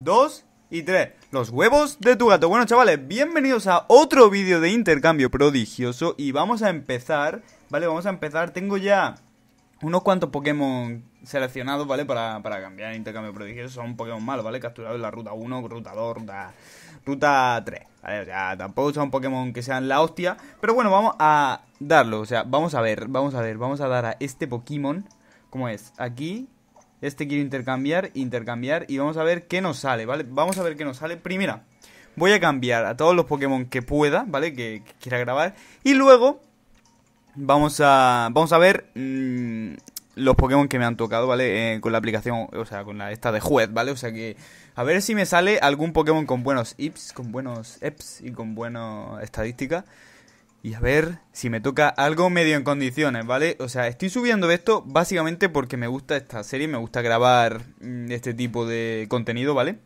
2 y 3. Los huevos de tu gato. Bueno, chavales, bienvenidos a otro vídeo de intercambio prodigioso. Y vamos a empezar, ¿vale? Vamos a empezar. Tengo ya unos cuantos Pokémon seleccionados, ¿vale? Para, cambiar intercambio prodigioso. Son Pokémon malos, ¿vale? Capturados en la ruta 1, ruta 2, ruta, ruta 3. ¿Vale? O sea, tampoco son Pokémon que sean la hostia. Pero bueno, vamos a darlo. O sea, vamos a ver, vamos a ver. Vamos a dar a este Pokémon. ¿Cómo es? Aquí este quiero intercambiar, intercambiar y vamos a ver qué nos sale, ¿vale? Vamos a ver qué nos sale. Primera, voy a cambiar a todos los Pokémon que pueda, ¿vale? Que, quiera grabar. Y luego vamos a, vamos a ver mm, los Pokémon que me han tocado, ¿vale? Eh, con la aplicación, o sea, con la esta de juez, ¿vale? O sea que a ver si me sale algún Pokémon con buenos IPS, con buenos EPS y con buena estadística y a ver si me toca algo medio en condiciones, ¿vale? O sea, estoy subiendo esto básicamente porque me gusta esta serie, me gusta grabar mm, este tipo de contenido, ¿vale?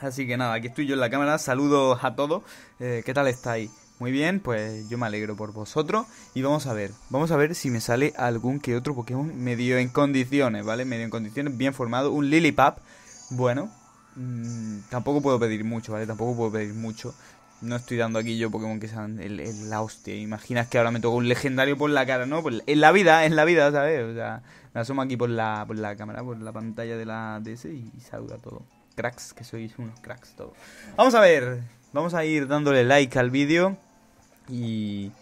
Así que nada, aquí estoy yo en la cámara, saludos a todos, eh, ¿qué tal estáis? Muy bien, pues yo me alegro por vosotros y vamos a ver, vamos a ver si me sale algún que otro Pokémon medio en condiciones, ¿vale? Medio en condiciones, bien formado, un Lilipap, bueno, mm, tampoco puedo pedir mucho, ¿vale? Tampoco puedo pedir mucho, no estoy dando aquí yo Pokémon que sean el, la hostia. Imaginas que ahora me toca un legendario por la cara, ¿no? en la vida, en la vida, ¿sabes? O sea, me asomo aquí por la, por la cámara, por la pantalla de la DS y, saluda todo. Cracks, que sois unos cracks todo Vamos a ver, vamos a ir dándole like al vídeo y,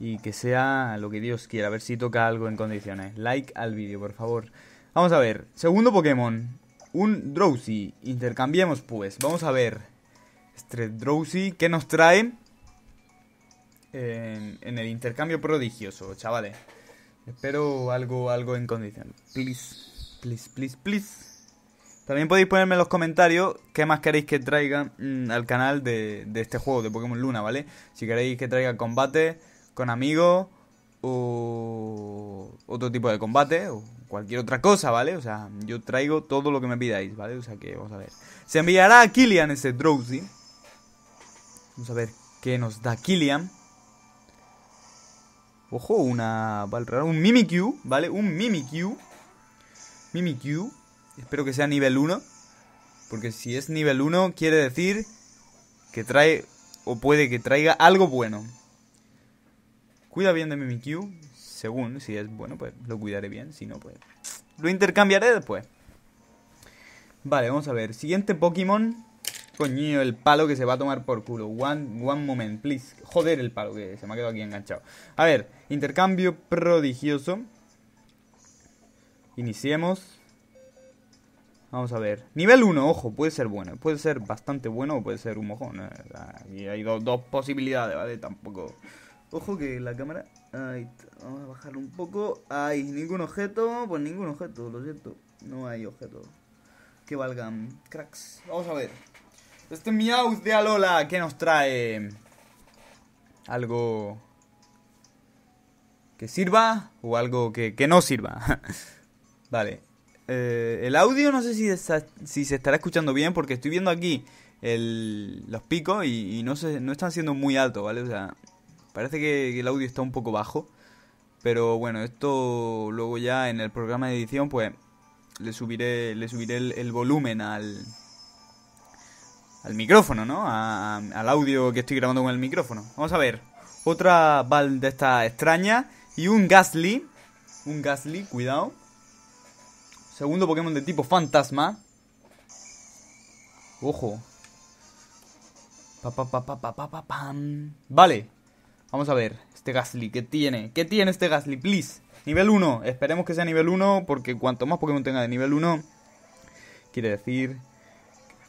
y que sea lo que Dios quiera. A ver si toca algo en condiciones. Like al vídeo, por favor. Vamos a ver, segundo Pokémon, un Drowsy. Intercambiemos, pues, vamos a ver. Este, Drowsy que nos trae? en el intercambio prodigioso, chavales. Espero algo, algo en condición. Please, please, please, please. También podéis ponerme en los comentarios qué más queréis que traiga mm, al canal de, de, este juego de Pokémon Luna, ¿vale? Si queréis que traiga combate con amigos o otro tipo de combate o cualquier otra cosa, ¿vale? O sea, yo traigo todo lo que me pidáis, ¿vale? O sea que vamos a ver. Se enviará a Killian ese Drowsy. Vamos a ver qué nos da Killian. Ojo, una un Mimikyu, ¿vale? Un Mimikyu. Mimikyu. Espero que sea nivel 1. Porque si es nivel 1 quiere decir que trae o puede que traiga algo bueno. Cuida bien de Mimikyu. Según, si es bueno, pues lo cuidaré bien. Si no, pues lo intercambiaré después. Vale, vamos a ver. Siguiente Pokémon. Coño, el palo que se va a tomar por culo. One, one moment, please. Joder, el palo que se me ha quedado aquí enganchado. A ver, intercambio prodigioso. Iniciemos. Vamos a ver. Nivel 1, ojo, puede ser bueno. Puede ser bastante bueno o puede ser un mojón. Aquí hay dos posibilidades, ¿vale? Tampoco. Ojo que la cámara... Vamos a bajar un poco. Ay, ningún objeto. Pues ningún objeto, lo siento. No hay objeto que valgan cracks. Vamos a ver. Este Meowth de Alola que nos trae algo que sirva o algo que, no sirva. vale. Eh, el audio no sé si, si, se estará escuchando bien porque estoy viendo aquí los picos y, no, no están siendo muy altos, ¿vale? O sea, parece que, el audio está un poco bajo. Pero bueno, esto luego ya en el programa de edición pues le subiré, le subiré el volumen al, al micrófono, ¿no? al audio que estoy grabando con el micrófono. Vamos a ver. Otra bal de esta extraña. Y un Gasly. Un Gasly, cuidado. Segundo Pokémon de tipo fantasma. Ojo. Pa, pa, pa, pam. Vale. Vamos a ver. Este Gasly, ¿qué tiene? ¿Qué tiene este Gasly? Please. Nivel 1. Esperemos que sea nivel 1. Porque cuanto más Pokémon tenga de nivel 1. Quiere decir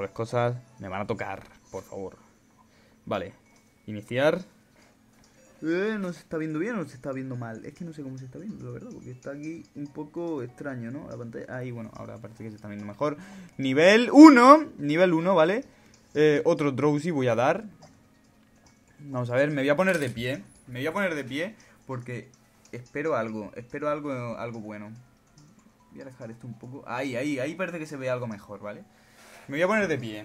las cosas me van a tocar, por favor. Vale, iniciar. Eh, no se está viendo bien o se está viendo mal. Es que no sé cómo se está viendo, la verdad, porque está aquí un poco extraño, ¿no? La pantalla. Ahí, bueno, ahora parece que se está viendo mejor. Nivel 1, nivel 1, ¿vale? Eh, otro Drowsy voy a dar. Vamos a ver, me voy a poner de pie. Me voy a poner de pie porque espero algo, espero algo, algo bueno. Voy a dejar esto un poco. Ahí, ahí, ahí parece que se ve algo mejor, ¿vale? Me voy a poner de pie.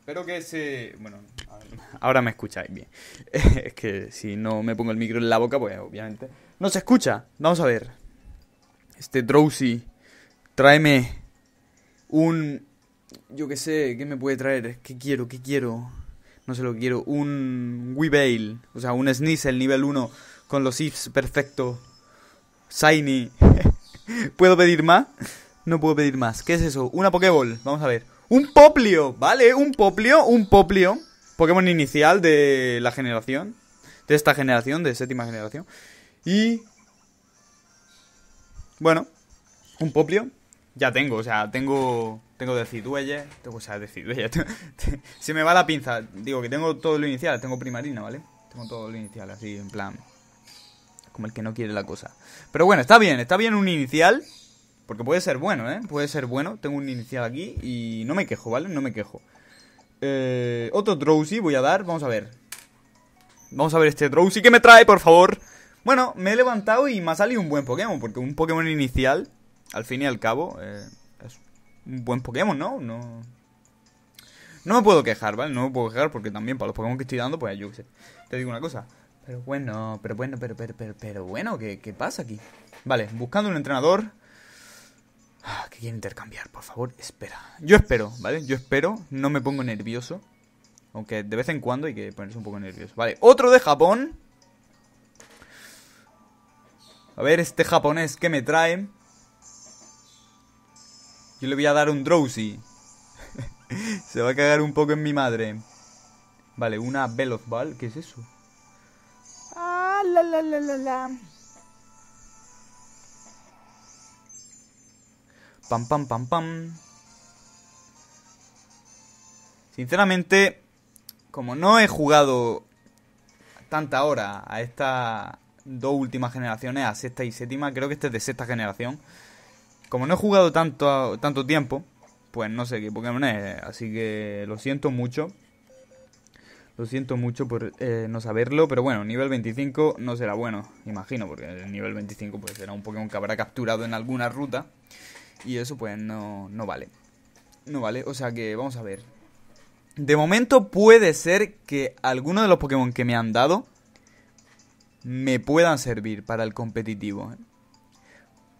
Espero que se... Bueno, ahora me escucháis bien. es que si no me pongo el micro en la boca, pues obviamente... No se escucha. Vamos a ver. Este Drowsy, tráeme un... Yo qué sé, ¿qué me puede traer? ¿Qué quiero? ¿Qué quiero? No sé lo que quiero. Un Weebale. O sea, un Sneasel nivel 1 con los ifs perfecto. Shiny. ¿Puedo pedir más? No puedo pedir más. ¿Qué es eso? Una Pokéball. Vamos a ver. Un Poplio, ¿vale? Un Poplio, un Poplio. Pokémon inicial de la generación. De esta generación, de séptima generación. Y... Bueno, un Poplio. Ya tengo, o sea, tengo... Tengo Decidueye. Tengo, o sea, Decidueye. Se me va la pinza. Digo que tengo todo lo inicial. Tengo Primarina, ¿vale? Tengo todo lo inicial, así, en plan... Como el que no quiere la cosa. Pero bueno, está bien, está bien un inicial. Porque puede ser bueno, ¿eh? Puede ser bueno. Tengo un inicial aquí y no me quejo, ¿vale? No me quejo. Eh, otro Drowsy voy a dar. Vamos a ver. Vamos a ver este Drowsy que me trae, por favor. Bueno, me he levantado y me ha salido un buen Pokémon. Porque un Pokémon inicial, al fin y al cabo, eh, es un buen Pokémon, ¿no? No... No me puedo quejar, ¿vale? No me puedo quejar porque también para los Pokémon que estoy dando, pues yo Te digo una cosa. Pero bueno, pero bueno, pero, pero, pero, bueno, ¿qué pasa aquí? Vale, buscando un entrenador. Ah, que intercambiar, por favor, espera. Yo espero, ¿vale? Yo espero, no me pongo nervioso. Aunque de vez en cuando hay que ponerse un poco nervioso. Vale, otro de Japón. A ver, este japonés que me trae. Yo le voy a dar un Drowsy. Se va a cagar un poco en mi madre. Vale, una Veloz Ball. ¿Qué es eso? Ah, la, la, la, la, la. Pam, pam, pam, pam. Sinceramente, como no he jugado tanta hora a estas dos últimas generaciones, a sexta y séptima, creo que este es de sexta generación. Como no he jugado tanto, tanto tiempo, pues no sé qué Pokémon es, así que lo siento mucho. Lo siento mucho por eh, no saberlo, pero bueno, nivel 25 no será bueno, imagino, porque el nivel 25 pues será un Pokémon que habrá capturado en alguna ruta. Y eso pues no, vale. No vale, o sea que vamos a ver. De momento puede ser que alguno de los Pokémon que me han dado me puedan servir para el competitivo. ¿eh?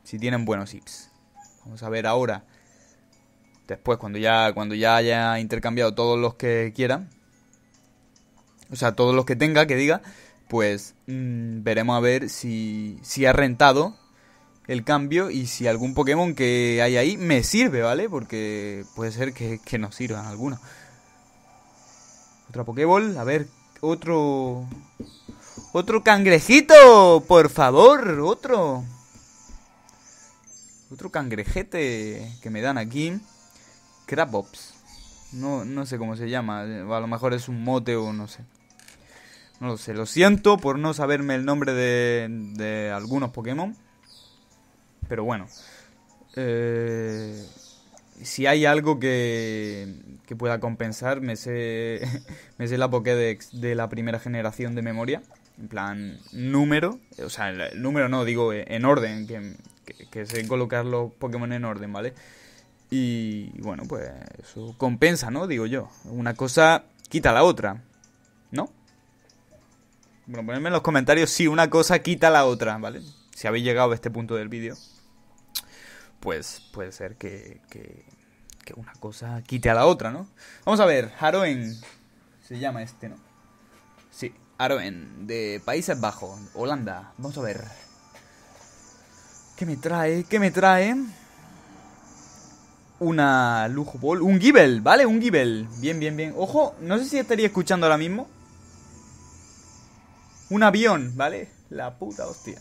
Si tienen buenos hips. Vamos a ver ahora. Después, cuando ya, cuando ya haya intercambiado todos los que quiera. O sea, todos los que tenga, que diga. Pues mm, veremos a ver si, si ha rentado el cambio y si algún Pokémon que hay ahí me sirve, ¿vale? Porque puede ser que, que nos sirvan algunos. Otra Pokéball, a ver, otro... ¡Otro cangrejito! ¡Por favor! ¡Otro! Otro cangrejete que me dan aquí. Crabops. No, no sé cómo se llama. A lo mejor es un mote o no sé. No lo sé. Lo siento por no saberme el nombre de, de algunos Pokémon. Pero bueno, eh, si hay algo que, pueda compensar, me sé, me la Pokédex de la primera generación de memoria. En plan, número, o sea, el número no, digo eh, en orden, que, que, que sé colocar los Pokémon en orden, ¿vale? Y bueno, pues eso compensa, ¿no? Digo yo. Una cosa quita la otra, ¿no? Bueno, ponedme en los comentarios si una cosa quita la otra, ¿vale? Si habéis llegado a este punto del vídeo pues puede ser que, una cosa quite a la otra, ¿no? Vamos a ver, Haroen se llama este, ¿no? Sí, Haroen, de Países Bajos, Holanda. Vamos a ver. ¿Qué me trae? ¿Qué me trae? Una lujo un Gibel, ¿vale? Un Gibel. Bien, bien, bien. Ojo, no sé si estaría escuchando ahora mismo. Un avión, ¿vale? La puta hostia.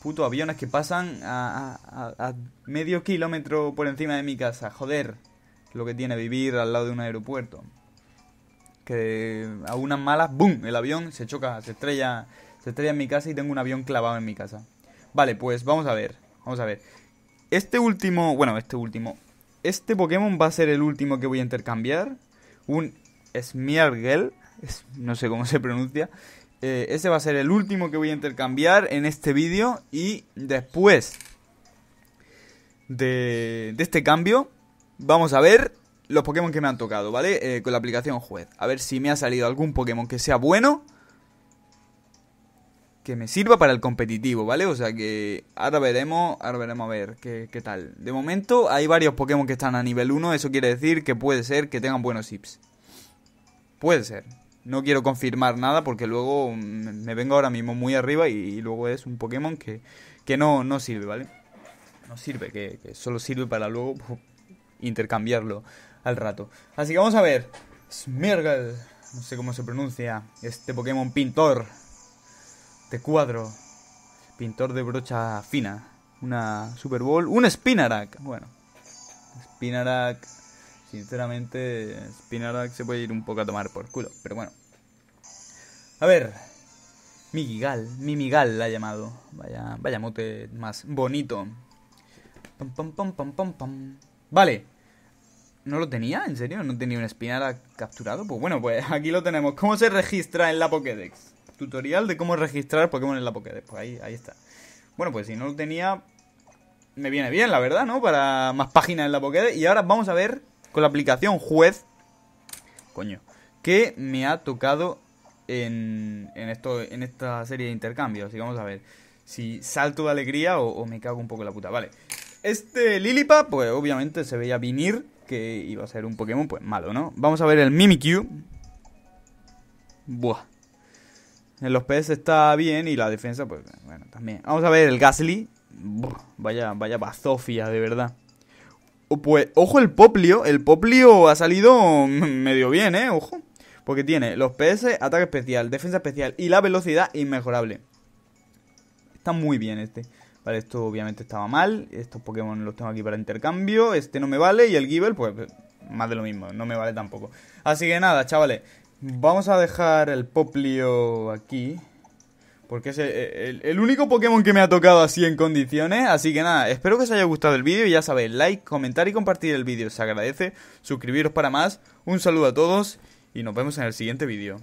Puto aviones que pasan a, a, medio kilómetro por encima de mi casa. Joder, lo que tiene vivir al lado de un aeropuerto. Que a unas malas, ¡boom! El avión se choca, se estrella, se estrella en mi casa y tengo un avión clavado en mi casa. Vale, pues vamos a ver, vamos a ver. Este último, bueno, este último. Este Pokémon va a ser el último que voy a intercambiar. Un Smeargle, no sé cómo se pronuncia. Eh, ese va a ser el último que voy a intercambiar en este vídeo. Y después de, este cambio, vamos a ver los Pokémon que me han tocado, ¿vale? Eh, con la aplicación Juez. A ver si me ha salido algún Pokémon que sea bueno. Que me sirva para el competitivo, ¿vale? O sea que ahora veremos, ahora veremos a ver qué, qué tal. De momento hay varios Pokémon que están a nivel 1, eso quiere decir que puede ser que tengan buenos hips. Puede ser, no quiero confirmar nada porque luego me vengo ahora mismo muy arriba y, luego es un Pokémon que, que no, sirve, ¿vale? No sirve, que, solo sirve para luego pues, intercambiarlo al rato. Así que vamos a ver. Smirgle. No sé cómo se pronuncia. Este Pokémon pintor. De cuadro. Pintor de brocha fina. Una Super Bowl. Un Spinarak. Bueno. Spinarak Sinceramente, Spinarak se puede ir un poco a tomar por culo, pero bueno. A ver, Migigal, Mimigal la ha llamado. Vaya, vaya mote más bonito. Pam, pam, pam, pam, pam, Vale. ¿No lo tenía? ¿En serio? ¿No tenía un Spinarak capturado? Pues bueno, pues aquí lo tenemos. ¿Cómo se registra en la Pokédex? Tutorial de cómo registrar Pokémon en la Pokédex. Pues ahí, ahí está. Bueno, pues si no lo tenía, me viene bien, la verdad, ¿no? Para más páginas en la Pokédex. Y ahora vamos a ver con la aplicación juez. Coño. Que me ha tocado en, esto, en esta serie de intercambios. Y vamos a ver si salto de alegría o, me cago un poco la puta. Vale. Este Lilipa, pues obviamente se veía venir que iba a ser un Pokémon, pues malo, ¿no? Vamos a ver el Mimikyu. Buah. En los PS está bien y la defensa, pues bueno, también. Vamos a ver el Gasly. vaya, vaya bazofia, de verdad. Pues, ojo el Poplio. El Poplio ha salido medio bien, ¿eh? Ojo. Porque tiene los PS, ataque especial, defensa especial y la velocidad inmejorable. Está muy bien este. Vale, esto obviamente estaba mal. Estos Pokémon los tengo aquí para intercambio. Este no me vale. Y el Gible, pues, más de lo mismo. No me vale tampoco. Así que nada, chavales. Vamos a dejar el Poplio aquí. Porque es eh, eh, el, único Pokémon que me ha tocado así en condiciones. Así que nada, espero que os haya gustado el vídeo. Ya sabéis, like, comentar y compartir el vídeo. Se agradece. Suscribiros para más. Un saludo a todos y nos vemos en el siguiente vídeo.